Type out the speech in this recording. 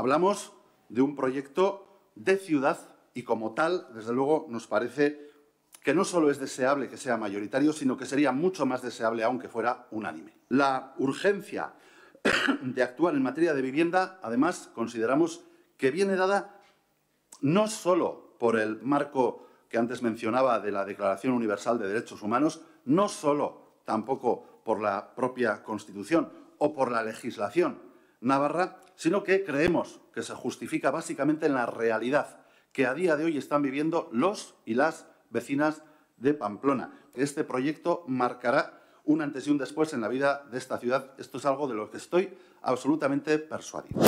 Hablamos de un proyecto de ciudad y como tal, desde luego, nos parece que no solo es deseable que sea mayoritario, sino que sería mucho más deseable aunque fuera unánime. La urgencia de actuar en materia de vivienda, además, consideramos que viene dada no solo por el marco que antes mencionaba de la Declaración Universal de Derechos Humanos, no solo tampoco por la propia Constitución o por la legislación Navarra, sino que creemos que se justifica básicamente en la realidad que a día de hoy están viviendo los y las vecinas de Pamplona. Este proyecto marcará un antes y un después en la vida de esta ciudad. Esto es algo de lo que estoy absolutamente persuadido.